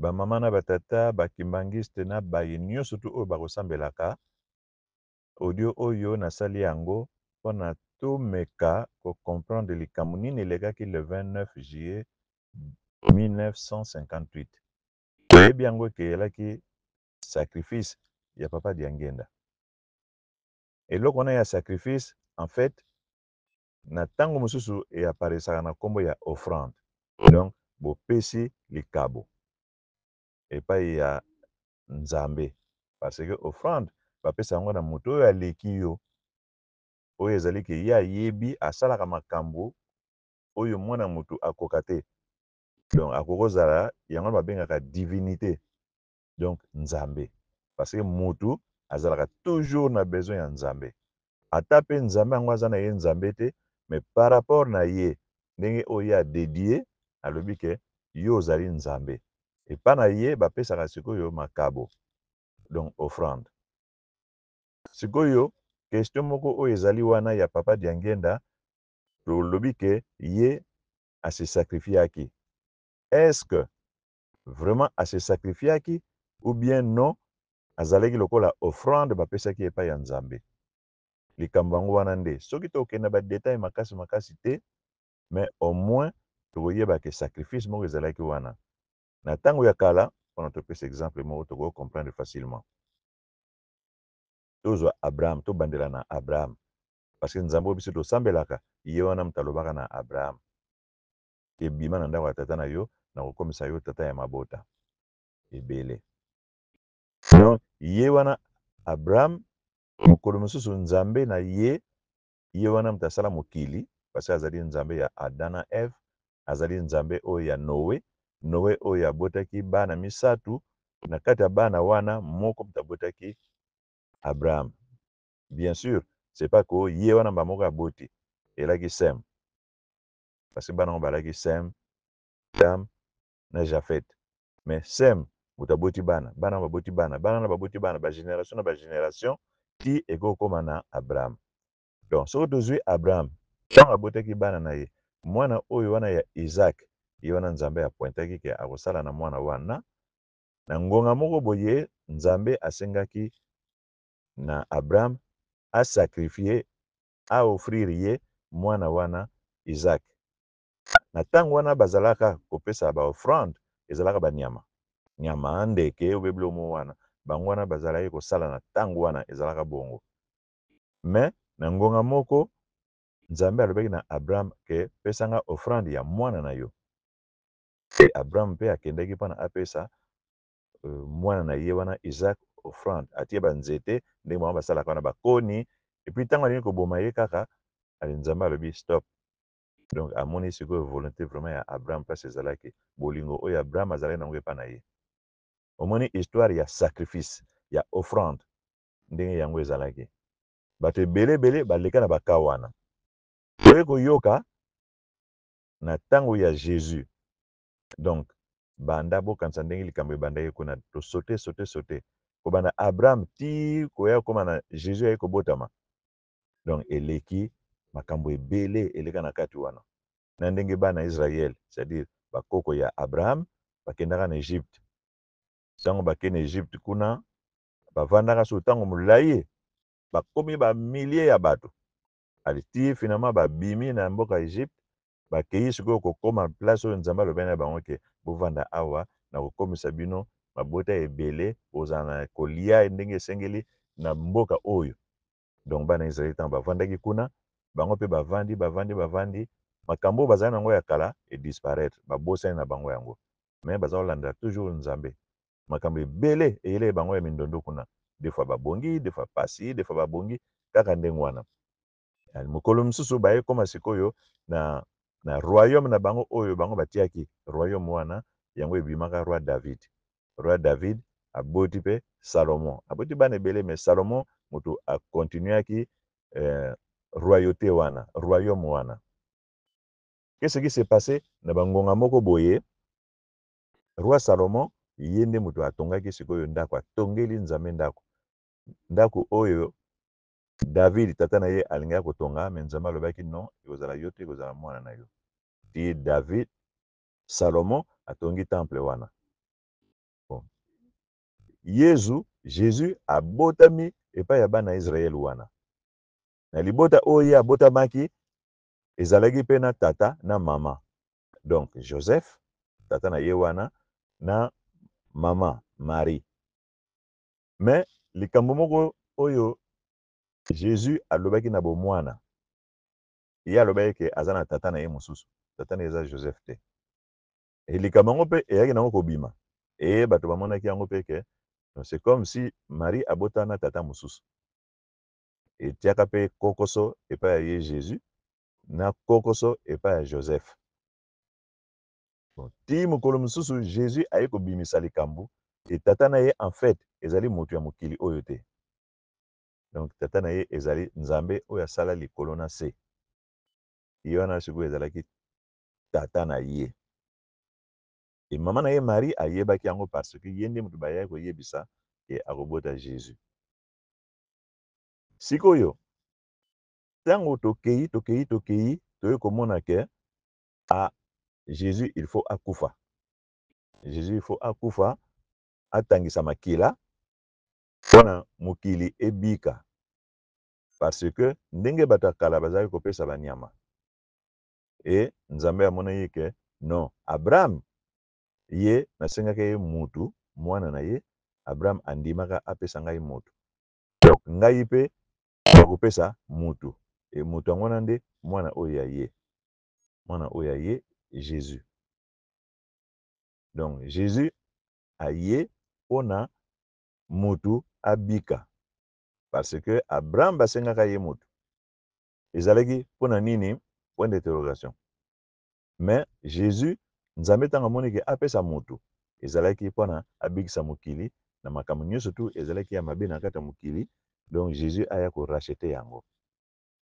bamama na batata bakimbangiste na baye nyonso tu oyo bakosambelaka audio oyo nasali yango mpona tomeka kocomprendre likambo nini elekaki le 29 juillet 1958 toyebi yango ekeyelaki sacrifice ya papa diangenda eloko wana ya sacrifice en fait na ntango mosusu eaparesaka na nkombo ya offrande donc bopesi likabo epai ya nzambe parce que offrande bapesa yango na moto oyo aleki yo oyo ezali ke ye ayebi asalaka makambo oyo mwana motu akoka te donc akokozala yango wana babengaka divinité donc nzambe parce que motu azalaka toujours na besoin ya nzambe ata mpe nzambe yango aza na ye nzambe te mais par rapport na ye ndenge oyo ye adedie alobi ke yo ozali nzambe epai na ye bapesaka sikoyo makabo donc offrande sikoyo question moko oyo ezali wana ya papa diangenda tolobi ke ye asesacrifiaki est-ce que vraiment asesacrifiaki ou bien non azalaki lokola offrande bapesaki epai ya nzambe likambo yango wana nde soki tokokenda badetail makasi makasi te mais au moins tokoyeba ke sacrifice moko ezalaki wana na ntango ya kala mpona topesa exemple moko tokoki comprendre facilement tozwa abraham tobandela na abraham parce que nzambe oyo biso tosambelaka ye wana moto alobaka na abraham ebima na ndako ya tata na yo na kokomisa yo tata ya mabota ebele donc ye wana abraham mokolo mosusu nzambe na ye ye wana moto asala mokili parce azali nzambe ya ada na eve azali nzambe oyo ya noe nowe oyo abotaki bana misato na kati ya bana wana moko moto abotaki abraham bien sûr c'est pas ko ye wana mbala moko aboti elaki sem parce que bana yango balaki sem tam na jafet mais sem moto aboti bana bana baboti bana bana na baboti bana bagénération na bagénération ti ekokokóma na abraham donc soki tozwi abraham ntango abotaki bana na ye mwana oyo wana ya isaac ye wana nzambe apointaki ke akosala na mwana wana na ngonga moko boye nzambe asengaki na abraham asakrifie aofrire ye mwana wana isaac na ntango wana bazalaka kopesa baofrande ezalaka banyama nyama ndeke obe bilomo wana bango wana bazalaki kosala na ntango wana ezalaka bongo me na ngonga moko nzambe alobaki na abraham ke pesanga ofrande ya mwana na yo abraham mpe akendaki mpona apesa uh, mwana na ye wana isaac offrande atie banzete ndenge bango basalaka wana bakoni epuis ntango alingi koboma ye kaka ali nzambe alobi stop donc amoni sikoyo volonté vraiment ya abraham place ezalaki bolingo oyo abraham azalaki nango epa na ye omoni histoire ya sacrifice ya offrande ndenge yango ezalaki bato ebele ebele baleka na baka wana toye koyoka na ntango ya jésus donc banda bokanisa ndenge likambo ebanda ye kuna tosote sote sote kobanda abraham ti koya kokóma na jésus aye kobotama donc eleki makambo ebele eleka na kati wana na ndenge bana israel c'est-à-dire bakoko ya abraham bakendaka na egypte ntango bake na egypte kuna bavandaka so ntango molai bakómi bamilie ya bato ali ti finama babimi na mboka ya egypte bakei sikoyo kokóma place oyo nzambe alobani na bango ke bovanda awa na kokomisa bino mabota ebele kozala na kolia ndenge esengeli na mboka oyo donc bana israeli ntango bavandaki kuna bango mpe bavandi bavandi bavandi makambo oyo bazali nango ya kala edisparaitre babosani na bango yango me baza kolandela toujours nzambe makambo ebele eyelei bango ya mindondo kuna des fois babongi des fois pasi des fois babongi kaka ndenge wana mokolo mosusu baye koma sikoyo na na royaume na bango oyo bango batiaki royaume wana yango ebimaka roi david roi david aboti mpe salomon aboti bana ebele me salomon moto akontinuaki eh, royauté wana royaume wana qu'est-ce qui s'est passé na bangonga moko boye roi salomon ye nde moto atongaki sikoyo ndako atongeli nzambe ndako ndako oyo davidi tata na ye alingaki kotonga me nzambe alobaki non ekozala yo te ekozala mwana na yo ti david salomo atongi temple wana bon. yezu jésus abotami epai ya bana ya israele wana na libota oyo ye abotamaki ezalaki mpe na tata na mama donc joseph tata na ye wana na mama marie me likambo moko oyo jésus alobaki na bomwana ye alobaki ke aza na tata na ye mosusu tata na ye eza joseph te likambo yango mpe eyaki nango kobima eye bato bamonaki yango mpe ke c'est comme si marie abota na tata mosusu etiaka mpe kokoso epai ya ye jésus na kokoso epai ya joseph bon, ti mokolo mosusu jésus aye kobimisa likambo etata na ye en fait ezali moto ya mokili oyo te donc tata na ye ezali nzambe oyo asala likolo na se ye wana sikoyo ezalaki tata na ye e mama na ye mari ayebaki yango parce que ye nde moto bayai koyebisa e akobota jésus sikoyo ntango tokei tokei tokei toye komona ke a jésus il faut akufa jésus il faut akufa atangisa makila mpo na mokili ebika parce que ndenge bato ya kala bazalaki kopesa banyama e nzambe amonaki ke non abraham ye nasengaki ye mutu mwana na ye abraham andimaka apesa ngai mutu donc ngai mpe nakopesa mutu e mutu yango wana nde mwana oyo ya ye mwana oyo aye jésus donc jésus aye mpo na mutu abika parce que abraham basengaka ye moto ezalaki mpona nini point d'interrogation me jésus nzambe ntango amoni ke apesa moto ezalaki mpona abikisa mokili na makambo nyonso tu ezalaki ya mabe na kati ya mokili donc jésus aya korachete yango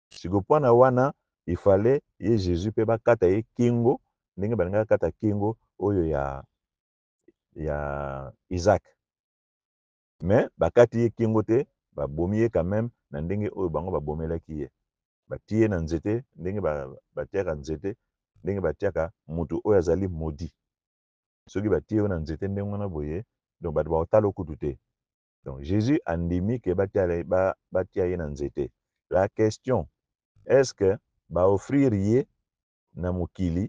siko mpona wana ifale ye jésus mpe bakata ye kingo ndenge balingaka kata kingo oyo ya ya isaac me bakati ye kingo te babomi ye quand même na ndenge oyo bango babomelaki ye batie ye na nzete ndenge ba- batiaka nzete ndenge batiaka moto oyo azali modi soki batie yo na nzete ndenge wana boye donc bato bakotala okutu te donc jésus andimi ke batiala- ba- batia ye na nzete la question est ce que baoffrir ye na mokili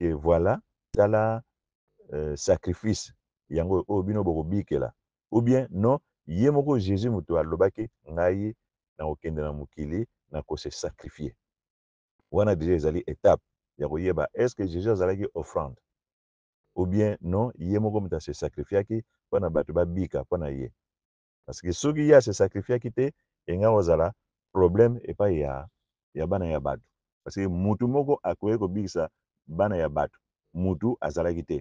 e voilà tala euh, sacrifice yango oyo bino bokobikela ou bien non ye moko jésus moto alobaki ngai ye nakokende na mokili nakosesakrifie wana deja ezali étape ya koyeba estce jésus azalaki offrande ou bien non ye moko moto asesacrifiaki mpo na bato babika mpo na ye parceke soki ye asesacrifiaki te enga kozala problème epai ya, ya bana ya bato parceke mutu moko akoki kobikisa bana ya bato mutu azalaki te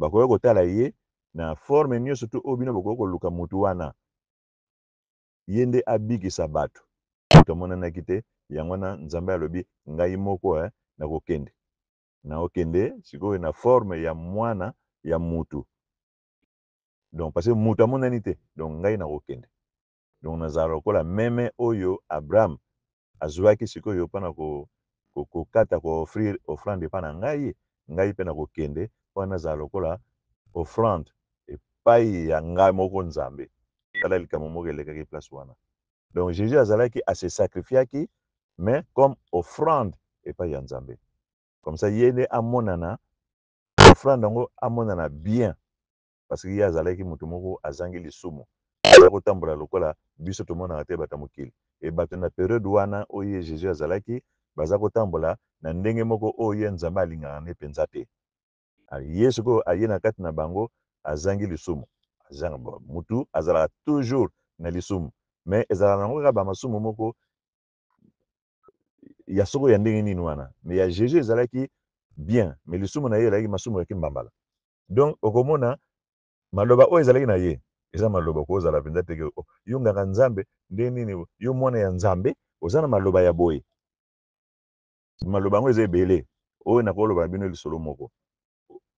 bakoki kotala ye na forme nyonso to oyo bino bakoki koluka motu wana ye nde abikisa bato tomonanaki te yango wana nzambe alobi ngai moko eh, nakokende naokende sikoyo na forme ya mwana ya mutu donc parce que mutu amonani te donc ngai nakokende donc nazala lokola meme oyo abraham azwaki sikoyo mpona kokata koofrir offrande epa na ngai ngai mpe nakokende mpona nazala lokola offrande epai ya ngai moko nzambe tala eh. likambo moko elekaki place wana donc jésus azalaki ase sacrifiaki mais comme offrande epai ya nzambe comme ça ye nde amonana offrande yango amonana bien parce que ye azalaki moto moko azangi lisumu aza kotambola lokola biso tomonaka te bato mokili e bato na periode wana oyo jésus azalaki baza kotambola na ndenge moko oyo ye nzambe alingaka nde mpenza te ye sikoyo aye na kati na bango azangi lisumu azanga mutu azalaka toujours na lisumu me ezalaka nango kaka bamasumu moko ya soko ya ndenge nini wana me ya jésus ezalaki bien me lisumu na ye elaki masumu elaki mbambala donc okomona maloba oyo ezalaki na ye eza maloba okozala mpenza teke oh, yo nganga nzambe nde nini yo mwana ya nzambe oza na maloba ya boye maloba yango eza ebele oyo nakoloba na bino lisolo moko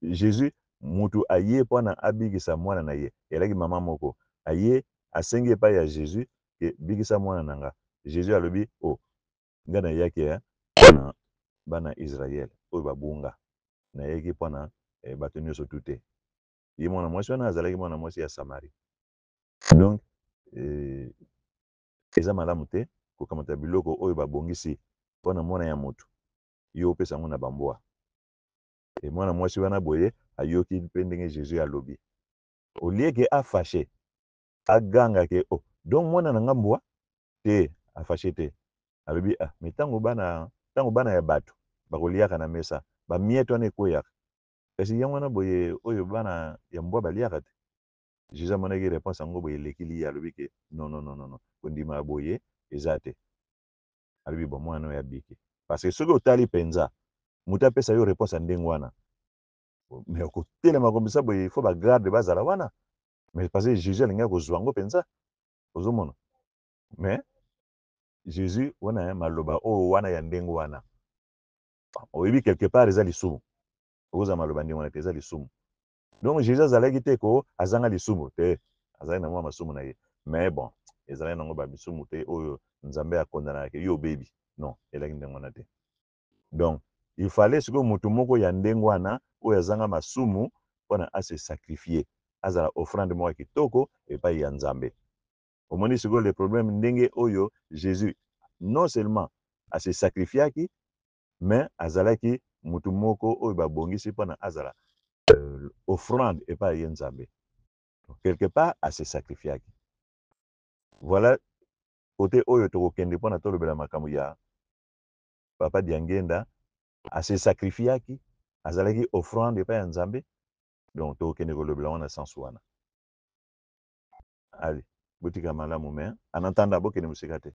jésus mutu aye mpo na abikisa mwana na ye elaki mama moko aye asengi epai ya jésus ke bikisa mwana na nga jésus alobi o oh, ngai nayaki eh, mpona bana israel oyo babunga nayaki mpona eh, bato nyonso tu te ye mwana mwasi wana azalaki mwana mwasi ya samari donc eh, eza malamu te kokamata biloko oyo babongisi mpona mwana ya motu yo opesa yango na bambwa e mwana mwasi wana boye ayoki mpe ndenge jésus alobi olieke afashe aganga ke o oh, donc mwana na ngambu wa te afashe te alobi ah me ntango bana ntango bana ya bato bakoliaka na mesa bamiete wana ekweyaka kasi ye wana boye oyo bana ya mbwa baliaka te jésus amonaki réponse yango boye elekili ye alobi ke nonnnnn kondima ya boye eza te alobi bomwana oyo abiki parce que soki otali mpenza moto apesa yo réponse ya ndenge wana me kotelema komisa boye il faut bagarde bazala wana mais parce que jésus alingi akozwa yango mpenza ozomona mais jésus oh, wana ya maloba oyo wana ya ndenge wana oyebi quelque part eza lisumu okozwa maloba ndenge wana te eza lisumu donc jésus azalaki te ko azanga lisumu te azalaki na mwa masumu na ye mais bon ezalaki nango bamisumu te oyo oh, nzambe akondanaka yo obebi non elaki ndenge wana te donc il fallait sikoyo motu moko ya ndenge wana oyo azanga masumu mpona ase sakrifie azala offrande moko ya kitoko epai ya nzambe omoni sikoyo le problème ndenge oyo jésus non seulement ase sacrifiaki mais azalaki mutu moko oyo babongisi mpona azala euh, offrande epai ye nzambe quelque part ase sacrifiaki voilà kote oyo tokokende mpona tolobela makambo ya papa diangenda ase sacrifiaki azalaki offrande epai ya nzambe donc tokokende kolobela wana sansu wana ale botika malamu me anatanda bokende mosika te